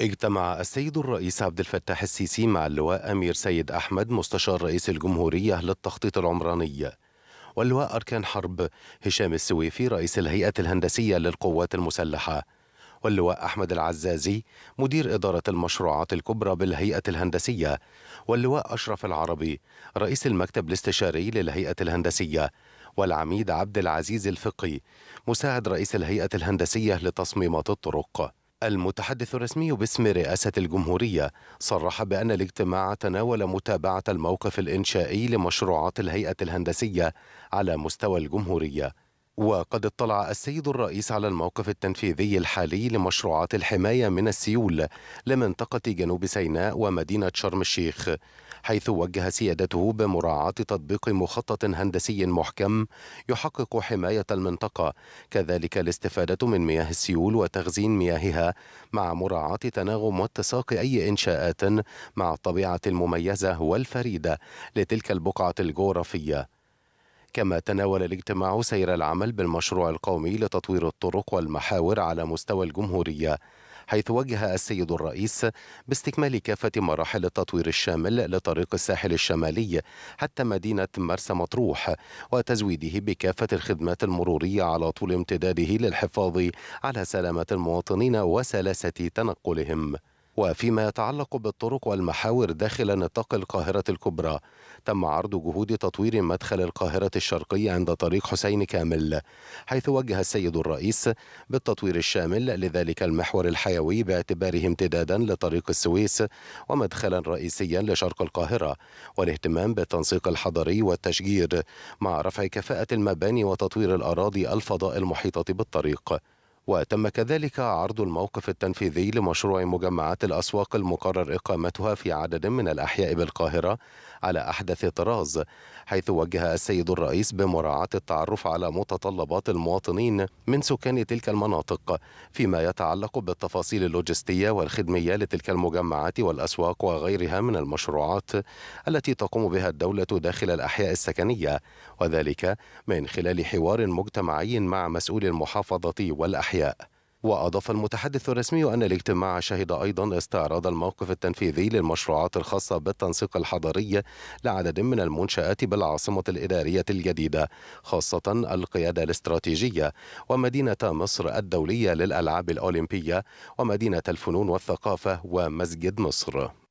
اجتمع السيد الرئيس عبد الفتاح السيسي مع اللواء أمير سيد أحمد مستشار رئيس الجمهورية للتخطيط العمراني واللواء أركان حرب هشام السويفي رئيس الهيئة الهندسية للقوات المسلحة واللواء أحمد العزازي مدير إدارة المشروعات الكبرى بالهيئة الهندسية واللواء أشرف العربي رئيس المكتب الاستشاري للهيئة الهندسية والعميد عبد العزيز الفقي مساعد رئيس الهيئة الهندسية لتصميمات الطرق المتحدث الرسمي باسم رئاسة الجمهورية صرح بأن الاجتماع تناول متابعة الموقف الإنشائي لمشروعات الهيئة الهندسية على مستوى الجمهورية وقد اطلع السيد الرئيس على الموقف التنفيذي الحالي لمشروعات الحماية من السيول لمنطقة جنوب سيناء ومدينة شرم الشيخ حيث وجه سيادته بمراعاة تطبيق مخطط هندسي محكم يحقق حماية المنطقة كذلك الاستفادة من مياه السيول وتخزين مياهها مع مراعاة تناغم واتساق أي إنشاءات مع الطبيعة المميزة والفريدة لتلك البقعة الجغرافية كما تناول الاجتماع سير العمل بالمشروع القومي لتطوير الطرق والمحاور على مستوى الجمهورية حيث وجه السيد الرئيس باستكمال كافة مراحل التطوير الشامل لطريق الساحل الشمالي حتى مدينة مرسى مطروح وتزويده بكافة الخدمات المرورية على طول امتداده للحفاظ على سلامة المواطنين وسلاسة تنقلهم وفيما يتعلق بالطرق والمحاور داخل نطاق القاهرة الكبرى تم عرض جهود تطوير مدخل القاهرة الشرقي عند طريق حسين كامل حيث وجه السيد الرئيس بالتطوير الشامل لذلك المحور الحيوي باعتباره امتدادا لطريق السويس ومدخلا رئيسيا لشرق القاهرة والاهتمام بالتنسيق الحضري والتشجير مع رفع كفاءة المباني وتطوير الأراضي الفضاء المحيطة بالطريق وتم كذلك عرض الموقف التنفيذي لمشروع مجمعات الأسواق المقرر إقامتها في عدد من الأحياء بالقاهرة على أحدث طراز حيث وجه السيد الرئيس بمراعاة التعرف على متطلبات المواطنين من سكان تلك المناطق فيما يتعلق بالتفاصيل اللوجستية والخدمية لتلك المجمعات والأسواق وغيرها من المشروعات التي تقوم بها الدولة داخل الأحياء السكنية وذلك من خلال حوار مجتمعي مع مسؤول المحافظة والأحياء الإحياء وأضاف المتحدث الرسمي أن الاجتماع شهد أيضا استعراض الموقف التنفيذي للمشروعات الخاصة بالتنسيق الحضري لعدد من المنشآت بالعاصمة الإدارية الجديدة خاصة القيادة الاستراتيجية ومدينة مصر الدولية للألعاب الأولمبية ومدينة الفنون والثقافة ومسجد مصر